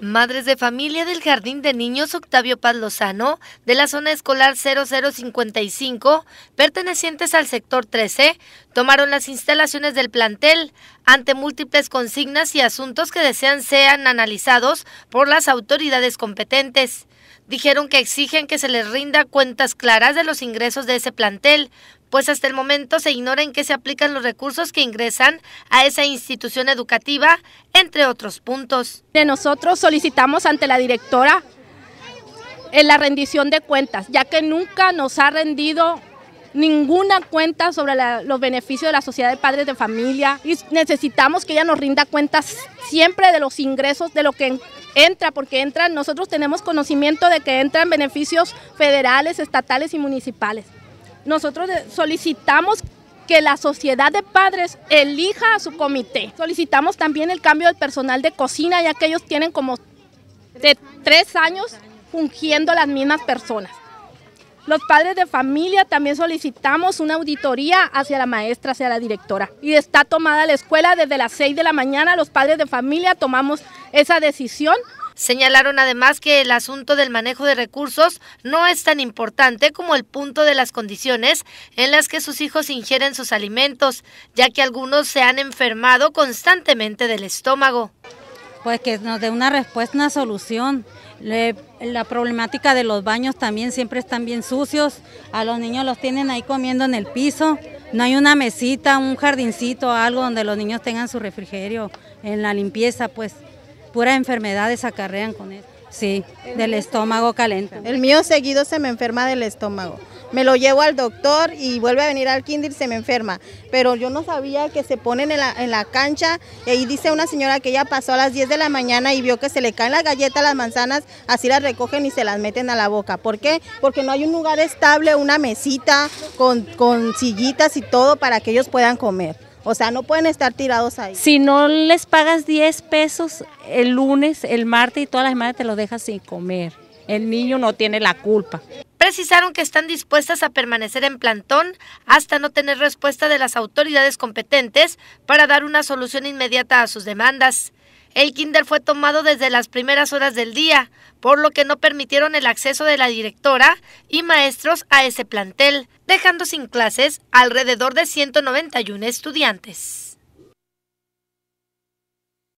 Madres de familia del Jardín de Niños Octavio Paz Lozano, de la zona escolar 0055, pertenecientes al sector 13, tomaron las instalaciones del plantel ante múltiples consignas y asuntos que desean sean analizados por las autoridades competentes dijeron que exigen que se les rinda cuentas claras de los ingresos de ese plantel, pues hasta el momento se ignora en qué se aplican los recursos que ingresan a esa institución educativa, entre otros puntos. De nosotros solicitamos ante la directora en eh, la rendición de cuentas, ya que nunca nos ha rendido ninguna cuenta sobre los beneficios de la sociedad de padres de familia y necesitamos que ella nos rinda cuentas siempre de los ingresos, de lo que entra, porque entran nosotros tenemos conocimiento de que entran beneficios federales, estatales y municipales. Nosotros solicitamos que la sociedad de padres elija a su comité. Solicitamos también el cambio del personal de cocina, ya que ellos tienen como de tres años fungiendo las mismas personas. Los padres de familia también solicitamos una auditoría hacia la maestra, hacia la directora. Y está tomada la escuela desde las 6 de la mañana, los padres de familia tomamos esa decisión. Señalaron además que el asunto del manejo de recursos no es tan importante como el punto de las condiciones en las que sus hijos ingieren sus alimentos, ya que algunos se han enfermado constantemente del estómago. Pues que nos dé una respuesta, una solución. la problemática de los baños también siempre están bien sucios, a los niños los tienen ahí comiendo en el piso, no hay una mesita, un jardincito, algo donde los niños tengan su refrigerio en la limpieza, pues puras enfermedades acarrean con él Sí, del estómago calenta. El mío seguido se me enferma del estómago. Me lo llevo al doctor y vuelve a venir al kinder y se me enferma. Pero yo no sabía que se ponen en la, cancha y dice una señora que ella pasó a las 10 de la mañana y vio que se le caen las galletas, las manzanas, así las recogen y se las meten a la boca. ¿Por qué? Porque no hay un lugar estable, una mesita con, con sillitas y todo para que ellos puedan comer. O sea, no pueden estar tirados ahí. Si no les pagas 10 pesos el lunes, el martes y todas las semanas te los dejas sin comer. El niño no tiene la culpa. Precisaron que están dispuestas a permanecer en plantón hasta no tener respuesta de las autoridades competentes para dar una solución inmediata a sus demandas. El kinder fue tomado desde las primeras horas del día, por lo que no permitieron el acceso de la directora y maestros a ese plantel, dejando sin clases alrededor de 191 estudiantes.